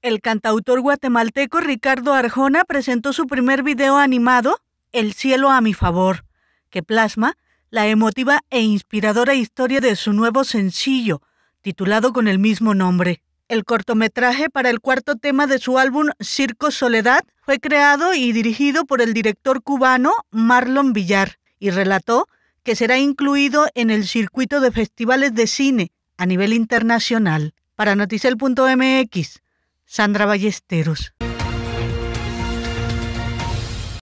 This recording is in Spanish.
El cantautor guatemalteco Ricardo Arjona presentó su primer video animado, El cielo a mi favor, que plasma la emotiva e inspiradora historia de su nuevo sencillo, titulado con el mismo nombre. El cortometraje para el cuarto tema de su álbum Circo Soledad fue creado y dirigido por el director cubano Marlon Villar y relató que será incluido en el circuito de festivales de cine a nivel internacional. Para Noticel.mx, Sandra Ballesteros.